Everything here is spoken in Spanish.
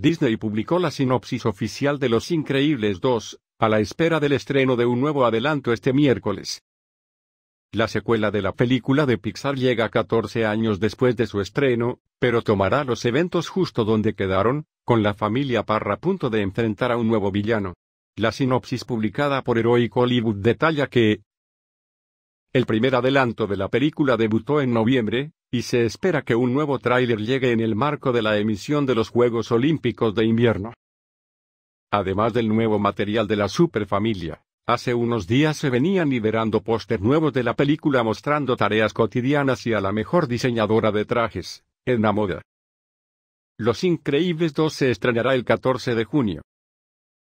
Disney publicó la sinopsis oficial de Los Increíbles 2, a la espera del estreno de un nuevo adelanto este miércoles. La secuela de la película de Pixar llega 14 años después de su estreno, pero tomará los eventos justo donde quedaron, con la familia Parra a punto de enfrentar a un nuevo villano. La sinopsis publicada por Heroic Hollywood detalla que el primer adelanto de la película debutó en noviembre, y se espera que un nuevo tráiler llegue en el marco de la emisión de los Juegos Olímpicos de Invierno. Además del nuevo material de la superfamilia, hace unos días se venían liberando póster nuevos de la película mostrando tareas cotidianas y a la mejor diseñadora de trajes, en la moda. Los Increíbles 2 se estrenará el 14 de junio.